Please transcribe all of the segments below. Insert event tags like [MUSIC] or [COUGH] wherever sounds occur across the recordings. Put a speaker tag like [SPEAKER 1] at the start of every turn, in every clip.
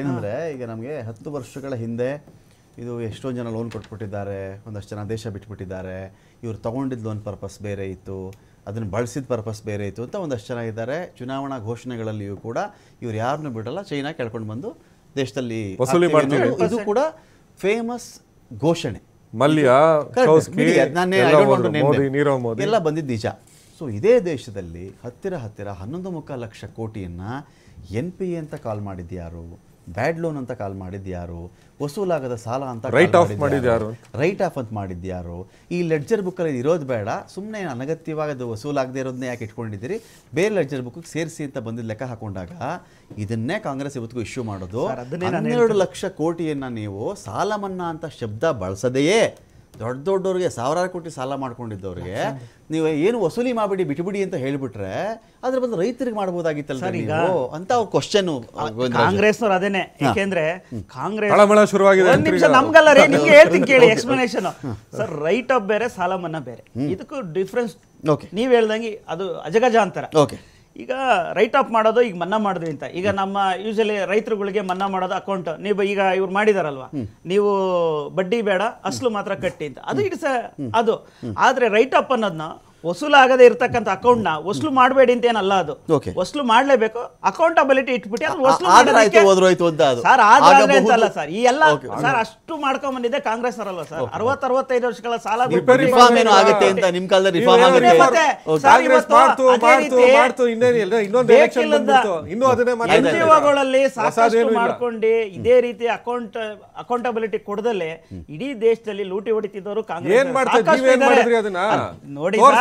[SPEAKER 1] ಏನಂದ್ರೆ ಈಗ ನಮಗೆ ಹತ್ತು ವರ್ಷಗಳ ಹಿಂದೆ ಇದು ಎಷ್ಟೋ ಜನ ಲೋನ್ ಕೊಟ್ಬಿಟ್ಟಿದ್ದಾರೆ ಒಂದಷ್ಟು ಜನ ದೇಶ ಬಿಟ್ಬಿಟ್ಟಿದ್ದಾರೆ ಇವ್ರು ತಗೊಂಡಿದ್ದ ಲೋನ್ ಪರ್ಪಸ್ ಬೇರೆ ಇತ್ತು ಅದನ್ನು ಬಳಸಿದ ಪರ್ಪಸ್ ಬೇರೆ ಇತ್ತು ಅಂತ ಒಂದಷ್ಟು ಜನ ಇದ್ದಾರೆ ಚುನಾವಣಾ ಘೋಷಣೆಗಳಲ್ಲಿಯೂ ಕೂಡ ಇವ್ರು ಯಾರನ್ನು ಬಿಡಲ್ಲ ಚೈನಾ ಕೇಳ್ಕೊಂಡು ಬಂದು ದೇಶದಲ್ಲಿ ಇದು ಕೂಡ ಫೇಮಸ್ ಘೋಷಣೆ ಮಲ್ಯ ಎಲ್ಲ ಬಂದಿದ್ದ ನಿಜ ಸೊ ಇದೇ ದೇಶದಲ್ಲಿ ಹತ್ತಿರ ಹತ್ತಿರ ಹನ್ನೊಂದು ಮುಖ ಲಕ್ಷ ಕೋಟಿಯನ್ನ ಎನ್ ಪಿ ಎ ಅಂತ ಕಾಲ್ ಯಾರು ಬ್ಯಾಡ್ ಲೋನ್ ಅಂತ ಕಾಲ್ ಮಾಡಿದ್ಯಾರು ವಸೂಲಾಗದ ಸಾಲ ಅಂತ ರೈಟ್ ಆಫ್ ಮಾಡಿದ್ಯಾರು ರೈಟ್ ಆಫ್ ಅಂತ ಮಾಡಿದ್ಯಾರು ಈ ಲೆಡ್ಜರ್ ಬುಕ್ ಅಲ್ಲಿ ಇರೋದು ಬೇಡ ಸುಮ್ಮನೆ ಅನಗತ್ಯವಾಗಿ ಅದು ವಸೂಲಾಗದೇ ಇರೋದನ್ನೇ ಯಾಕೆ ಇಟ್ಕೊಂಡಿದ್ದೀರಿ ಬೇರೆ ಲೆಡ್ಜರ್ ಬುಕ್ ಸೇರಿಸಿ ಅಂತ ಬಂದಿದ್ದ ಲೆಕ್ಕ ಹಾಕೊಂಡಾಗ ಇದನ್ನೇ ಕಾಂಗ್ರೆಸ್ ಇವತ್ತಿಗೂ ಇಶ್ಯೂ ಮಾಡೋದು ಹನ್ನೆರಡು ಲಕ್ಷ ಕೋಟಿಯನ್ನ ನೀವು ಸಾಲ ಮನ್ನಾ ಅಂತ ಶಬ್ದ ಬಳಸದೆಯೇ ದೊಡ್ಡ ದೊಡ್ಡವ್ರಿಗೆ ಸಾವಿರಾರು ಕೋಟಿ ಸಾಲ ಮಾಡ್ಕೊಂಡಿದ್ದವ್ರಿಗೆ ನೀವು ಏನು ವಸೂಲಿ ಮಾಡಿಬಿಡಿ ಬಿಟ್ಬಿಡಿ ಅಂತ ಹೇಳಿಬಿಟ್ರೆ ಅದ್ರ ಬಂದು ರೈತರಿಗೆ ಮಾಡಬಹುದಾಗಿತ್ತಲ್ಲ ಈಗ ಅಂತ ಕ್ವಶನ್ ಕಾಂಗ್ರೆಸ್ನವ್ರು ಅದೇನೆ
[SPEAKER 2] ಯಾಕೆಂದ್ರೆ ಕಾಂಗ್ರೆಸ್ ಶುರುವಾಗಿದೆ ಒಂದ್ ನಿಮಿಷ ಹೇಳ್ತೀನಿ [LAUGHS] ಕೇಳಿ ಎಕ್ಸ್ಪ್ಲನೇಷನ್ ಸರ್ ರೈಟ್ ಆಫ್ ಬೇರೆ ಸಾಲ ಮನ್ನಾ ಬೇರೆ ಇದಕ್ಕೂ ಡಿಫ್ರೆನ್ಸ್ ನೀವ್ ಹೇಳ್ದಂಗೆ ಅದು ಅಜಗಜ ಓಕೆ ಈಗ ರೈಟ್ ಆಫ್ ಮಾಡೋದು ಈಗ ಮನ್ನಾ ಮಾಡಿದ್ವಿ ಅಂತ ಈಗ ನಮ್ಮ ಯೂಶಲಿ ರೈತರುಗಳಿಗೆ ಮನ್ನಾ ಮಾಡೋದು ಅಕೌಂಟ್ ನೀವು ಈಗ ಇವ್ರು ಮಾಡಿದಾರಲ್ವ ನೀವು ಬಡ್ಡಿ ಬೇಡ ಅಸಲು ಮಾತ್ರ ಕಟ್ಟಿ ಅಂತ ಅದು ಇಟ್ಸ್ ಅದು ಆದರೆ ರೈಟ್ ಆಫ್ ಅನ್ನೋದನ್ನ ವಸೂಲಾಗದೆ ಇರತಕ್ಕಂಥ ಅಕೌಂಟ್ನ ವಸೂಲು ಮಾಡಬೇಡಿ ಅಂತ ಏನಲ್ಲ ಅದು ವಸೂಲು ಮಾಡಲೇಬೇಕು ಅಕೌಂಟಬಿಲಿಟಿ ಇಟ್ಬಿಟ್ಟು ವಸೂಲು
[SPEAKER 1] ಸರ್ ಆದ್ರೆ ಅಂತಲ್ಲ ಸರ್ ಈ ಎಲ್ಲ ಸರ್
[SPEAKER 2] ಅಷ್ಟು ಮಾಡ್ಕೊಂಡ್ ಬಂದಿದೆ ಕಾಂಗ್ರೆಸ್ ಅವರಲ್ಲ ಸರ್ 60 ಅರವತ್ತೈದು ವರ್ಷಗಳ ಸಾಲ ಆಗುತ್ತೆ ಅಂತ
[SPEAKER 3] ನಿಮ್ ಕಾಲದಲ್ಲಿ ಎನ್ಜಿಒಗಳಲ್ಲಿ ಸಾಕಷ್ಟು ಮಾಡ್ಕೊಂಡು
[SPEAKER 2] ಇದೇ ರೀತಿ ಅಕೌಂಟ್ ಅಕೌಂಟಬಿಲಿಟಿ ಕೊಡದಲ್ಲೇ ಇಡೀ ದೇಶದಲ್ಲಿ ಲೂಟಿ ಹೊಡಿತಿದ್ದವರು ಕಾಂಗ್ರೆಸ್ ನೋಡಿ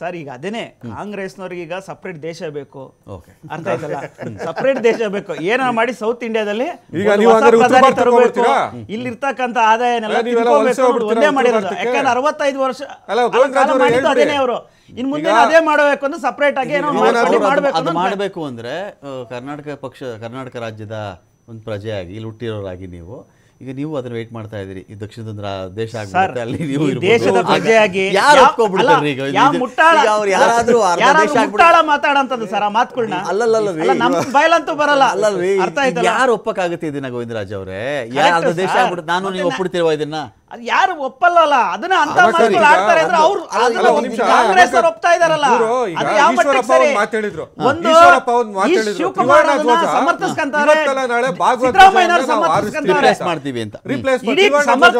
[SPEAKER 2] ಸರ್ ಈಗ ಅದೇನೆ ಕಾಂಗ್ರೆಸ್ನವ್ರಿಗೆ ಈಗ ಸಪ್ರೇಟ್ ದೇಶ ಬೇಕು ಅರ್ಥ ಆಯ್ತಲ್ಲ ಸಪ್ರೇಟ್ [LAUGHS] ದೇಶ ಬೇಕು ಏನ ಮಾಡಿ ಸೌತ್ ಇಂಡಿಯಾದಲ್ಲಿ ತರಬೇಕು ಇಲ್ಲಿರ್ತಕ್ಕಂತ ಆದಾಯ ಒಂದೇ ಅರವತ್ತೈದು ವರ್ಷ ಅವರು ಇನ್ ಮುಂದೆ ಅದೇ ಮಾಡಬೇಕು ಅಂದ್ರೆ ಸಪ್ರೇಟ್ ಆಗಿ ಏನೋ ಮಾಡ್ಬೇಕು
[SPEAKER 1] ಮಾಡಬೇಕು ಅಂದ್ರೆ ಕರ್ನಾಟಕ ಪಕ್ಷ ಕರ್ನಾಟಕ ರಾಜ್ಯದ ಒಂದು ಪ್ರಜೆಯಾಗಿ ಇಲ್ಲಿ ಹುಟ್ಟಿರೋರಾಗಿ ನೀವು ಈಗ ನೀವು ಅದನ್ನ ವೇಟ್ ಮಾಡ್ತಾ ಇದ್ದೀರಿ ಈ ದಕ್ಷಿಣ ದೇಶ ದೇಶ ಬರಲ್ಲ ಯಾರು ಒಪ್ಪಕ್ಕಾಗುತ್ತೆ ಇದನ್ನ ಗೋವಿಂದರಾಜ್ ಅವರೇ ಯಾರು ದೇಶ ಆಗ್ಬಿಡುತ್ತೆ ನಾನು ನೀವು ಒಪ್ಪಿಡ್ತಿರುವ ಇದನ್ನ
[SPEAKER 2] ಅದು ಯಾರು ಒಪ್ಪಲ್ಲ ಅದನ್ನ ಅಂತ ಆಡ್ತಾರೆ ಅಂದ್ರೆ ಅವ್ರು ಕಾಂಗ್ರೆಸ್ ಒಪ್ತಾ ಇದಾರಲ್ಲ ಶಿವಕುಮಾರ್ ಮಾಡ್ತೀವಿ ಅಂತ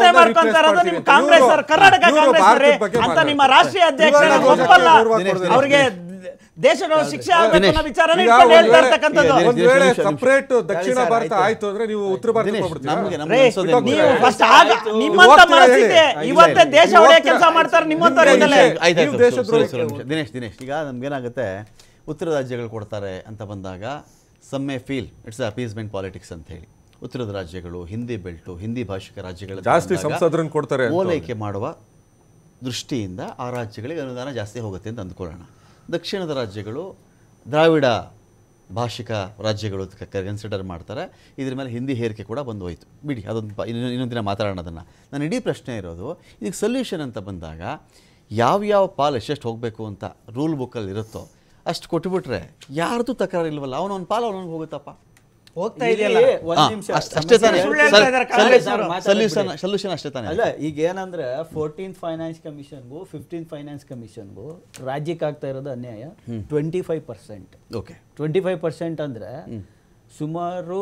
[SPEAKER 2] ಸಮರ್ಥನೆ ಕಾಂಗ್ರೆಸ್ ಕರ್ನಾಟಕ ಕಾಂಗ್ರೆಸ್ ಅಂತ ನಿಮ್ಮ ರಾಷ್ಟ್ರೀಯ ಅಧ್ಯಕ್ಷ ಒಪ್ಪಲ್ಲ ಅವ್ರಿಗೆ ದೇಶದ ಶಿಕ್ಷೆ ಆಗಬೇಕು ವಿಚಾರನೇ ಒಂದು ವೇಳೆ
[SPEAKER 3] ಸೆಪರೇಟ್ ದಕ್ಷಿಣ ಭಾರತ ಆಯ್ತು ಅಂದ್ರೆ ನೀವು ಉತ್ತರ ಭಾರತ ಹೋಗ್ಬಿಡ್ತೀರಾ ಕೆಲಸ ಮಾಡ್ತಾರೆ
[SPEAKER 1] ದಿನೇಶ್ ದಿನೇಶ್ ಈಗ ನಮ್ಗೇನಾಗುತ್ತೆ ಉತ್ತರ ರಾಜ್ಯಗಳು ಕೊಡ್ತಾರೆ ಅಂತ ಬಂದಾಗ some a feel it's appeasement politics ಅಂತ ಹೇಳಿ ಉತ್ತರದ ರಾಜ್ಯಗಳು ಹಿಂದಿ ಬೆಲ್ಟು ಹಿಂದಿ ಭಾಷಿಕ ರಾಜ್ಯಗಳು ಜಾಸ್ತಿ ಸಂಸದರನ್ನು ಕೊಡ್ತಾರೆ ಓಲೈಕೆ ಮಾಡುವ ದೃಷ್ಟಿಯಿಂದ ಆ ರಾಜ್ಯಗಳಿಗೆ ಅನುದಾನ ಜಾಸ್ತಿ ಹೋಗುತ್ತೆ ಅಂತ ಅಂದ್ಕೊಳ್ಳೋಣ ದಕ್ಷಿಣದ ರಾಜ್ಯಗಳು ದ್ರಾವಿಡ ಭಾಷಿಕ ರಾಜ್ಯಗಳು ಕನ್ಸಿಡರ್ ಮಾಡ್ತಾರೆ ಇದ್ರ ಮೇಲೆ ಹಿಂದಿ ಹೇರಿಕೆ ಕೂಡ ಬಂದು ಹೋಯಿತು ಬಿಡಿ ಅದೊಂದು ಇನ್ನೊಂದು ದಿನ ದಿನ ಮಾತಾಡೋಣದನ್ನು ನಾನು ಇಡೀ ಪ್ರಶ್ನೆ ಇರೋದು ಇದಕ್ಕೆ ಸೊಲ್ಯೂಷನ್ ಅಂತ ಬಂದಾಗ ಯಾವ್ಯಾವ ಪಾಲು ಎಷ್ಟೆಷ್ಟು ಹೋಗಬೇಕು ಅಂತ ರೂಲ್ ಬುಕ್ಕಲ್ಲಿ ಇರುತ್ತೋ ಅಷ್ಟು ಕೊಟ್ಬಿಟ್ರೆ ಯಾರ್ದು ತಕರಾರು ಇಲ್ವಲ್ಲ ಅವನೊಂದು ಪಾಲು ಅವನೊಂದು ಹೋಗುತ್ತಪ್ಪ ಹೋಗ್ತಾ ಇದೆಯಲ್ಲ ಅಷ್ಟೇ ತಾನೇ ಸೊಲ್ಯೂಷನ್ ಅಷ್ಟೇ ಅಲ್ಲ
[SPEAKER 2] ಈಗ ಏನಂದ್ರೆ ಫೋರ್ಟೀನ್ ಫೈನಾನ್ಸ್ ಕಮಿಷನ್ಗು ಫಿಫ್ಟೀನ್ ಫೈನಾನ್ಸ್ ಕಮಿಷನ್ಗೂ ರಾಜ್ಯಕ್ಕೆ ಆಗ್ತಾ ಇರೋದು ಅನ್ಯಾಯ twenty five percent okay twenty five percent ಅಂದ್ರೆ ಸುಮಾರು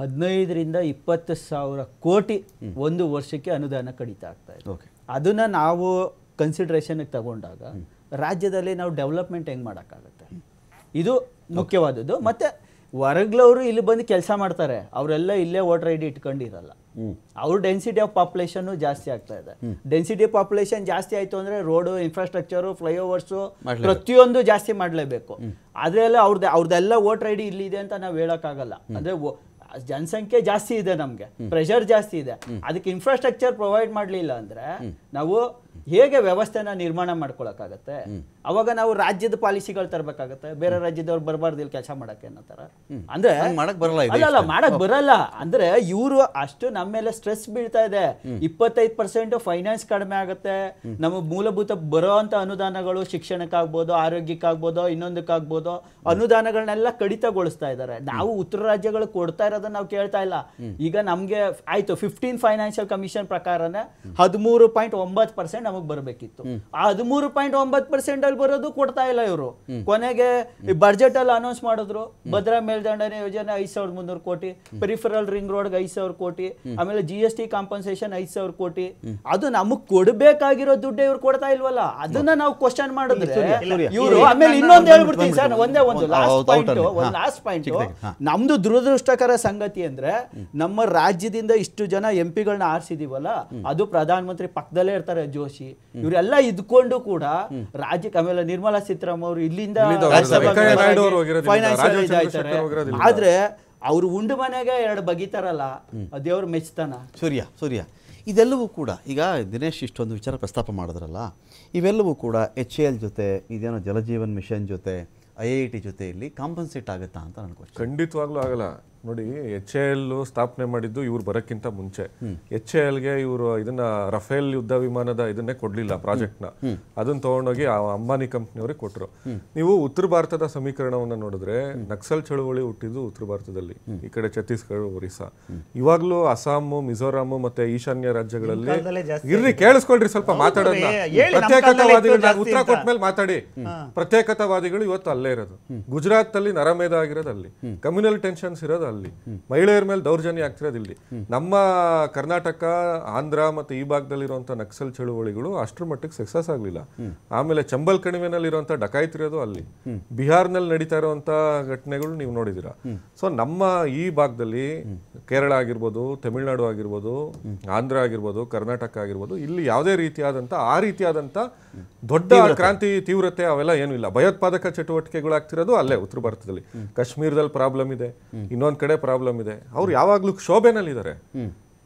[SPEAKER 2] ಹದಿನೈದರಿಂದ ಇಪ್ಪತ್ತು ಸಾವಿರ ಕೋಟಿ ಒಂದು ವರ್ಷಕ್ಕೆ ಅನುದಾನ ಕಡಿತ ಆಗ್ತಾ ಇದೆ ಅದನ್ನ ನಾವು ಕನ್ಸಿಡರೇಷನ್ ತಗೊಂಡಾಗ ರಾಜ್ಯದಲ್ಲಿ ನಾವು ಡೆವಲಪ್ಮೆಂಟ್ ಹೆಂಗ್ ಮಾಡೋಕ್ಕಾಗತ್ತೆ ಇದು ಮುಖ್ಯವಾದದ್ದು ಮತ್ತೆ ಹೊರಗ್ಲವರು ಇಲ್ಲಿ ಬಂದು ಕೆಲಸ ಮಾಡ್ತಾರೆ ಅವರೆಲ್ಲ ಇಲ್ಲೇ ವೋಟರ್ ಐ ಡಿ ಇಟ್ಕೊಂಡಿರಲ್ಲ ಅವ್ರ ಡೆನ್ಸಿಟಿ ಆಫ್ ಪಾಪ್ಯುಲೇಷನ್ ಜಾಸ್ತಿ ಆಗ್ತಾ ಇದೆ ಡೆನ್ಸಿಟಿ ಪಾಪ್ಯುಲೇಷನ್ ಜಾಸ್ತಿ ಆಯ್ತು ಅಂದ್ರೆ ರೋಡು ಇನ್ಫ್ರಾಸ್ಟ್ರಕ್ಚರು ಫ್ಲೈಓವರ್ಸು ಪ್ರತಿಯೊಂದು ಜಾಸ್ತಿ ಮಾಡಲೇಬೇಕು ಅದರಲ್ಲ ಅವ್ರದ್ದು ಅವ್ರದ್ದೆಲ್ಲ ವೋಟರ್ ಐ ಡಿ ಇಲ್ಲಿದೆ ಅಂತ ನಾವು ಆಗಲ್ಲ ಅಂದ್ರೆ ಜನಸಂಖ್ಯೆ ಜಾಸ್ತಿ ಇದೆ ನಮಗೆ ಪ್ರೆಷರ್ ಜಾಸ್ತಿ ಇದೆ ಅದಕ್ಕೆ ಇನ್ಫ್ರಾಸ್ಟ್ರಕ್ಚರ್ ಪ್ರೊವೈಡ್ ಮಾಡ್ಲಿಲ್ಲ ಅಂದ್ರೆ ನಾವು ಹೇಗೆ ವ್ಯವಸ್ಥೆನ ನಿರ್ಮಾಣ ಮಾಡ್ಕೊಳಕ್ಕಾಗತ್ತೆ ಅವಾಗ ನಾವು ರಾಜ್ಯದ ಪಾಲಿಸಿಗಳು ತರಬೇಕಾಗತ್ತೆ ಬೇರೆ ರಾಜ್ಯದವ್ರು ಬರಬಾರ್ದು ಇಲ್ಲಿ ಕೆಲಸ ಮಾಡಕ್ಕೆ ಅನ್ನೋ
[SPEAKER 1] ಅಂದ್ರೆ ಮಾಡಕ್ ಬರಲ್ಲ ಅಲ್ಲ
[SPEAKER 2] ಮಾಡಕ್ ಬರಲ್ಲ ಅಂದ್ರೆ ಇವರು ಅಷ್ಟು ನಮ್ಮ ಮೇಲೆ ಸ್ಟ್ರೆಸ್ ಬೀಳ್ತಾ ಇದೆ ಇಪ್ಪತ್ತೈದ್ ಪರ್ಸೆಂಟ್ ಫೈನಾನ್ಸ್ ಕಡಿಮೆ ಆಗುತ್ತೆ ನಮ್ಮ ಮೂಲಭೂತ ಬರೋ ಅಂತ ಅನುದಾನಗಳು ಶಿಕ್ಷಣಕ್ಕಾಗ್ಬೋದು ಆರೋಗ್ಯಕ್ಕಾಗ್ಬೋದು ಇನ್ನೊಂದಕ್ಕಾಗ್ಬೋದು ಅನುದಾನಗಳನ್ನೆಲ್ಲ ಕಡಿತಗೊಳಿಸ್ತಾ ಇದ್ದಾರೆ ನಾವು ಉತ್ತರ ರಾಜ್ಯಗಳು ಕೊಡ್ತಾ ಇರೋದನ್ನ ನಾವು ಕೇಳ್ತಾ ಇಲ್ಲ ಈಗ ನಮ್ಗೆ ಆಯ್ತು ಫಿಫ್ಟೀನ್ ಫೈನಾನ್ಷಿಯಲ್ ಕಮಿಷನ್ ಪ್ರಕಾರನೇ ಹದಿಮೂರು ಪಾಯಿಂಟ್ ಒಂಬತ್ತು ಪರ್ಸೆಂಟ್ ನಮಗೆ ಬರಬೇಕಿತ್ತು ಹದಿಮೂರು ಪಾಯಿಂಟ್ ಒಂಬತ್ತು ಪರ್ಸೆಂಟ್ ಅಲ್ಲಿ ಬರೋದು ಕೊಡ್ತಾ ಇಲ್ಲ ಇವರು ಕೊನೆಗೆ ಬಜೆಟ್ ಅಲ್ಲಿ ಅನೌನ್ಸ್ ಮಾಡಿದ್ರು ಭದ್ರಾ ಮೇಲ್ದಂಡನೆ ಯೋಜನೆ ಐದ್ ಸಾವಿರದ ಮುನ್ನೂರು ಕೋಟಿ ಪೆರಿಫರಲ್ ರಿಂಗ್ ರೋಡ್ ಐದ್ ಸಾವಿರ ಕೋಟಿ ಆಮೇಲೆ ಜಿ ಎಸ್ ಟಿ ಕಾಂಪನ್ಸೇಷನ್ ಐದ್ ಸಾವಿರ ಕೋಟಿ ಅದು ನಮಗ್ ಕೊಡಬೇಕಾಗಿರೋ ದುಡ್ಡು ಇವ್ರು ಕೊಡ್ತಾ ಇಲ್ವಲ್ಲ ಅದನ್ನ ನಾವು ಕ್ವಶನ್ ಮಾಡಿದ್ರೆ ಇವರು ಆಮೇಲೆ ಇನ್ನೊಂದು ಹೇಳ್ಬಿಡ್ತೀನಿ ಸರ್ ಒಂದೇ ಒಂದು ಲಾಸ್ಟ್ ಪಾಯಿಂಟ್ ಒಂದು ಲಾಸ್ಟ್ ಪಾಯಿಂಟ್ ನಮ್ದು ದುರದೃಷ್ಟಕರ ಸಂಗತಿ ಅಂದ್ರೆ ನಮ್ಮ ರಾಜ್ಯದಿಂದ ಇಷ್ಟು ಜನ ಎಂ ಆರಿಸಿದೀವಲ್ಲ ಅದು ಪ್ರಧಾನಮಂತ್ರಿ ಪಕ್ಕದಲ್ಲೇ ಇರ್ತಾರೆ ಜೋಶಿ ಜೋಶಿ ಇವರೆಲ್ಲ ಇದ್ಕೊಂಡು ಕೂಡ ರಾಜ್ಯ ಆಮೇಲೆ ನಿರ್ಮಲಾ ಸೀತಾರಾಮನ್ ಅವರು ಇಲ್ಲಿಂದ ಆದ್ರೆ ಅವರು ಉಂಡು ಮನೆಗೆ ಎರಡು ಬಗೀತಾರಲ್ಲ ದೇವ್ರ ಮೆಚ್ತಾನ
[SPEAKER 1] ಸೂರ್ಯ ಸೂರ್ಯ ಇದೆಲ್ಲವೂ ಕೂಡ ಈಗ ದಿನೇಶ್ ಇಷ್ಟೊಂದು ವಿಚಾರ ಪ್ರಸ್ತಾಪ ಮಾಡಿದ್ರಲ್ಲ ಇವೆಲ್ಲವೂ ಕೂಡ ಎಚ್ ಎ ಎಲ್ ಜೊತೆ ಇದೇನೋ ಜಲಜೀವನ್ ಮಿಷನ್ ಜೊತೆ ಐ ಐ ಟಿ ಜೊತೆ ಇಲ್ಲಿ ಕಾಂಪನ್ಸೇಟ್ ಆಗುತ್ತಾ ಅಂತ
[SPEAKER 3] ನನ್ನ ಖಂಡಿತವಾಗ್ಲೂ ಆಗಲ್ಲ ನೋಡಿ ಎಚ್ ಎ ಎಲ್ ಸ್ಥಾಪನೆ ಮಾಡಿದ್ದು ಇವ್ರು ಬರಕ್ಕಿಂತ ಮುಂಚೆ ಎಚ್ ಎ ಎಲ್ಗೆ ಇವರು ಇದನ್ನ ರಫೇಲ್ ಯುದ್ಧ ವಿಮಾನದ ಇದನ್ನೇ ಕೊಡ್ಲಿಲ್ಲ ಪ್ರಾಜೆಕ್ಟ್ ಪ್ರಾಜೆಕ್ಟ್ನ ಅದನ್ನ ತಗೊಂಡೋಗಿ ಅಂಬಾನಿ ಕಂಪ್ನಿಯವ್ರಿಗೆ ಕೊಟ್ಟರು ನೀವು ಉತ್ತರ ಭಾರತದ ಸಮೀಕರಣವನ್ನು ನೋಡಿದ್ರೆ ನಕ್ಸಲ್ ಚಳುವಳಿ ಹುಟ್ಟಿದ್ದು ಉತ್ತರ ಭಾರತದಲ್ಲಿ ಈ ಕಡೆ ಛತ್ತೀಸ್ಗಢ ಒರಿಸ್ಸಾ ಇವಾಗ್ಲೂ ಅಸ್ಸಾಂ ಮಿಜೋರಾಮ್ ಮತ್ತೆ ಈಶಾನ್ಯ ರಾಜ್ಯಗಳಲ್ಲಿ ಇರ್ರಿ ಕೇಳಿಸ್ಕೊಳ್ರಿ ಸ್ವಲ್ಪ ಮಾತಾಡೋಣ ಪ್ರತ್ಯೇಕತಾವಾದಿಗಳು ಉತ್ತರ ಕೊಟ್ಟ ಮೇಲೆ ಮಾತಾಡಿ ಪ್ರತ್ಯೇಕತಾವಾದಿಗಳು ಇವತ್ತು ಅಲ್ಲೇ ಇರೋದು ಗುಜರಾತ್ ಅಲ್ಲಿ ನರಮೇಧ ಆಗಿರೋದು ಅಲ್ಲಿ ಕಮ್ಯುನಲ್ ಟೆನ್ಷನ್ಸ್ ಇರೋದು ಅಲ್ಲಿ ಮಹಿಳೆಯರ ಮೇಲೆ ದೌರ್ಜನ್ಯ ಆಗ್ತಿರೋದು ಇಲ್ಲಿ ನಮ್ಮ ಕರ್ನಾಟಕ ಆಂಧ್ರ ಮತ್ತು ಈ ಭಾಗದಲ್ಲಿರುವಂತಹ ನಕ್ಸಲ್ ಚಳುವಳಿಗಳು ಅಷ್ಟರ ಮಟ್ಟಿಗೆ ಸಕ್ಸಸ್ ಆಗಲಿಲ್ಲ ಆಮೇಲೆ ಚಂಬಲ್ ಕಣಿವೆನಲ್ಲಿ ಇರುವಂತಹ ಡಕಾಯ್ತಿರೋದು ಅಲ್ಲಿ ಬಿಹಾರ್ನಲ್ಲಿ ನಡೀತಾ ಇರುವಂತಹ ಘಟನೆಗಳು ನೀವು ನೋಡಿದಿರಾ ಸೊ ನಮ್ಮ ಈ ಭಾಗದಲ್ಲಿ ಕೇರಳ ಆಗಿರ್ಬೋದು ತಮಿಳುನಾಡು ಆಗಿರ್ಬೋದು ಆಂಧ್ರ ಆಗಿರ್ಬೋದು ಕರ್ನಾಟಕ ಆಗಿರ್ಬೋದು ಇಲ್ಲಿ ಯಾವುದೇ ರೀತಿಯಾದಂತಹ ಆ ರೀತಿಯಾದಂತಹ ದೊಡ್ಡ ಕ್ರಾಂತಿ ತೀವ್ರತೆ ಅವೆಲ್ಲ ಏನೂ ಇಲ್ಲ ಭಯೋತ್ಪಾದಕ ಚಟುವಟಿಕೆಗಳು ಆಗ್ತಿರೋದು ಅಲ್ಲೇ ಉತ್ತರ ಭಾರತದಲ್ಲಿ ಕಾಶ್ಮೀರದಲ್ಲಿ ಪ್ರಾಬ್ಲಮ್ ಇದೆ ಇನ್ನೊಂದು ಕಡೆ ಪ್ರಾಬ್ಲಮ್ ಇದೆ ಅವ್ರು ಯಾವಾಗ್ಲೂ ಕ್ಷೋಭೆನಲ್ಲಿದ್ದಾರೆ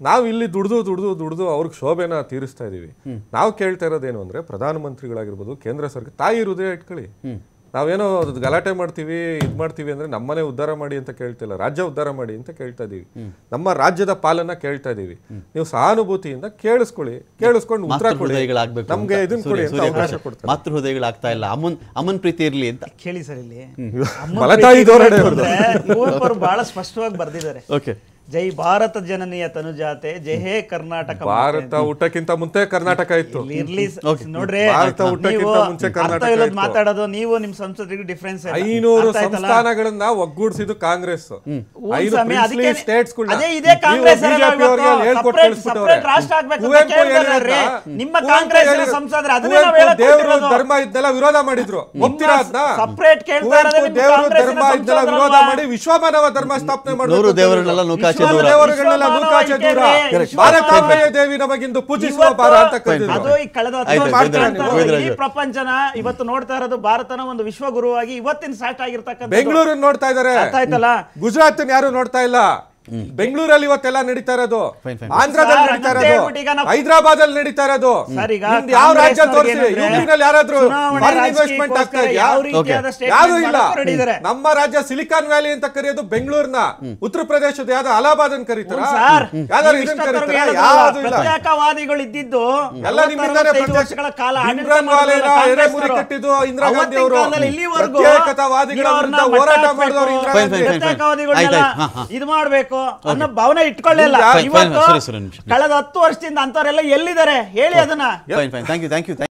[SPEAKER 3] ನಾವು ಇಲ್ಲಿ ದುಡ್ದು ದುಡ್ದು ದುಡ್ದು ಅವ್ರಿಗೆ ಶೋಭೆನ ತೀರಿಸ್ತಾ ಇದೀವಿ ನಾವು ಕೇಳ್ತಾ ಇರೋದೇನು ಅಂದ್ರೆ ಪ್ರಧಾನಮಂತ್ರಿಗಳಾಗಿರ್ಬೋದು ಕೇಂದ್ರ ಸರ್ಕಾರ ತಾಯಿ ಇರುದೇ ಇಟ್ಕೊಳ್ಳಿ ನಾವೇನೋ ಅದು ಗಲಾಟೆ ಮಾಡ್ತೀವಿ ಇದು ಮಾಡ್ತೀವಿ ಅಂದರೆ ನಮ್ಮನೆ ಉದ್ಧಾರ ಮಾಡಿ ಅಂತ ಕೇಳ್ತಿಲ್ಲ ರಾಜ್ಯ ಉದ್ಧಾರ ಮಾಡಿ ಅಂತ ಕೇಳ್ತಾ ಇದ್ದೀವಿ ನಮ್ಮ ರಾಜ್ಯದ ಪಾಲನ್ನ ಕೇಳ್ತಾ ಇದ್ದೀವಿ ನೀವು ಸಹಾನುಭೂತಿಯಿಂದ ಕೇಳಿಸ್ಕೊಳ್ಳಿ ಕೇಳಿಸ್ಕೊಂಡು ಉತ್ತರ ಕೊಡಿ ನಮಗೆ ಇದನ್ನು ಕೊಡಿ ಅಂತ ಅವಕಾಶ ಕೊಡ್ತಾರೆ
[SPEAKER 1] ಮಾತೃ ಹೃದಯಗಳಾಗ್ತಾ ಇಲ್ಲ ಅಮ್ಮನ್ ಅಮ್ಮನ್ ಪ್ರೀತಿ ಇರಲಿ ಅಂತ ಕೇಳಿ ಸರ್ ಇಲ್ಲಿ
[SPEAKER 2] ಬಹಳ ಸ್ಪಷ್ಟವಾಗಿ ಬರ್ದಿದ್ದಾರೆ ಓಕೆ ಜೈ ಭಾರತ ಜನನಿಯ ತನುಜಾತೆ ಜೈ ಹೇ ಕರ್ನಾಟಕ ಭಾರತ
[SPEAKER 3] ಊಟಕ್ಕಿಂತ ಮುಂಚೆ ಕರ್ನಾಟಕ ಇತ್ತು ಇರ್ಲಿ ನೋಡ್ರಿ ಮುಂಚೆ
[SPEAKER 2] ಮಾತಾಡೋದು ನೀವು ನಿಮ್ ಸಂಸದರಿಗೂ ಡಿಫ್ರೆನ್ಸ್ ಐನೂರು ಸಂಸ್ಥಾನಗಳನ್ನ
[SPEAKER 3] ಒಗ್ಗೂಡಿಸಿದ್ದು ಕಾಂಗ್ರೆಸ್ ಅದೇ ಇದೇ ಕಾಂಗ್ರೆಸ್ ರಾಷ್ಟ್ರ ಆಗ್ಬೇಕು ನಿಮ್ಮ ಕಾಂಗ್ರೆಸ್ ಸಂಸದರು ಅದನ್ನೇ ದೇವರು ಧರ್ಮ ಇದ್ದೆಲ್ಲ ವಿರೋಧ ಮಾಡಿದ್ರು ಒಪ್ತೀರಾ ಅದನ್ನ ಸಪರೇಟ್ ಕೇಳ್ತಾ ಇರೋದು ದೇವರು ಧರ್ಮ ಇದ್ದೆಲ್ಲ ವಿರೋಧ ಮಾಡಿ ವಿಶ್ವಮಾನವ ಧರ್ಮ ಸ್ಥಾಪನೆ ಮಾಡಿದ್ರು ದೇವರನ್ನೆಲ್ಲ ನೂಕಾಚ ನೂಕಾಚೆ ದೂರ ದೇವಿ ಪೂಜಿಸುವ ಅದು ಈ
[SPEAKER 2] ಕಳೆದ ಈ ಪ್ರಪಂಚನ ಇವತ್ತು ನೋಡ್ತಾ ಇರೋದು ಭಾರತನ ಒಂದು ವಿಶ್ವ ಗುರುವಾಗಿ ಇವತ್ತಿನ ಸಾಟ್ ಆಗಿರ್ತಕ್ಕಂಥ ಬೆಂಗಳೂರನ್ನು ನೋಡ್ತಾ ಇದ್ದಾರೆ
[SPEAKER 3] ಗುಜರಾತ್ ಯಾರು ನೋಡ್ತಾ ಇಲ್ಲ ಬೆಂಗಳೂರಲ್ಲಿ ಇವತ್ತೆಲ್ಲ ನಡೀತಾ ಇರೋದು ಆಂಧ್ರದಲ್ಲಿ ನಡೀತಾ ಇರೋದು ಹೈದರಾಬಾದ್ ಅಲ್ಲಿ ನಡೀತಾ ಇರೋದು ಯಾವ ರಾಜ್ಯ ತೋರಿಸಿ ಯುಪಿನಲ್ಲಿ ಯಾರಾದ್ರೂ ಇನ್ವೆಸ್ಟ್ಮೆಂಟ್ ಆಗ್ತಾ ಇದೆಯಾ ಯಾರು ಇಲ್ಲ ನಮ್ಮ ರಾಜ್ಯ ಸಿಲಿಕಾನ್ ವ್ಯಾಲಿ ಅಂತ ಕರೆಯೋದು ಬೆಂಗಳೂರಿನ ಉತ್ತರ ಪ್ರದೇಶದ ಯಾವ್ದು ಅಲಹಾಬಾದ್ ಅಂತ ಕರೀತಾರ ಯಾವ್ದಾರು ಇದನ್ನ ಕರೀತಾರ ಯಾವ್ದು
[SPEAKER 2] ಇಲ್ಲ ಇದ್ದಿದ್ದು ಎಲ್ಲ ನಿಮ್ಮಿಂದಾನೆ ಇಮ್ರಾನ್ ವಾಲೇನ
[SPEAKER 3] ಎರೆಮುರಿ ಕಟ್ಟಿದ್ದು ಇಂದಿರಾ ಗಾಂಧಿ ಅವರು ಪ್ರತ್ಯೇಕತಾವಾದಿಗಳ ವಿರುದ್ಧ ಹೋರಾಟ ಮಾಡಿದವರು
[SPEAKER 2] ಇಂದಿರಾ ಗಾಂಧಿ ಇದು ಮಾಡಬೇಕು ಅನ್ನೋ ಭಾವನೆ ಇಟ್ಕೊಳ್ಳಿಲ್ಲ ಕಳೆದ ಹತ್ತು ವರ್ಷದಿಂದ ಅಂತವರೆಲ್ಲ ಎಲ್ಲಿದ್ದಾರೆ ಹೇಳಿ
[SPEAKER 3] ಅದನ್ನ